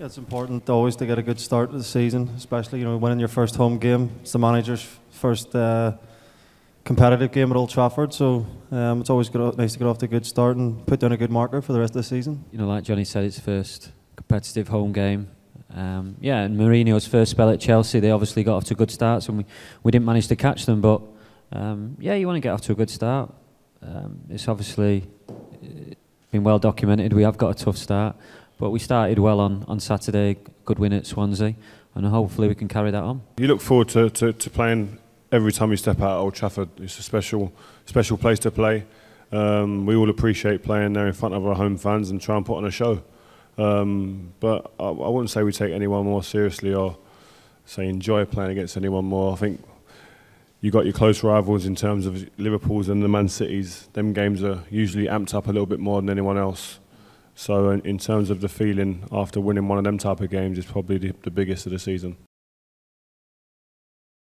It's important always to get a good start to the season, especially you know winning your first home game. It's the manager's first uh, competitive game at Old Trafford, so um, it's always good, nice to get off to a good start and put down a good marker for the rest of the season. You know, like Johnny said, it's first competitive home game. Um, yeah, and Mourinho's first spell at Chelsea, they obviously got off to good starts, and we, we didn't manage to catch them. But um, yeah, you want to get off to a good start. Um, it's obviously been well documented. We have got a tough start, but we started well on, on Saturday, good win at Swansea, and hopefully we can carry that on. You look forward to, to, to playing every time you step out at Old Trafford. It's a special, special place to play. Um, we all appreciate playing there in front of our home fans and try and put on a show. Um, but I, I wouldn't say we take anyone more seriously or say enjoy playing against anyone more. I think you got your close rivals in terms of Liverpool's and the Man City's. Them games are usually amped up a little bit more than anyone else. So in, in terms of the feeling after winning one of them type of games, it's probably the, the biggest of the season.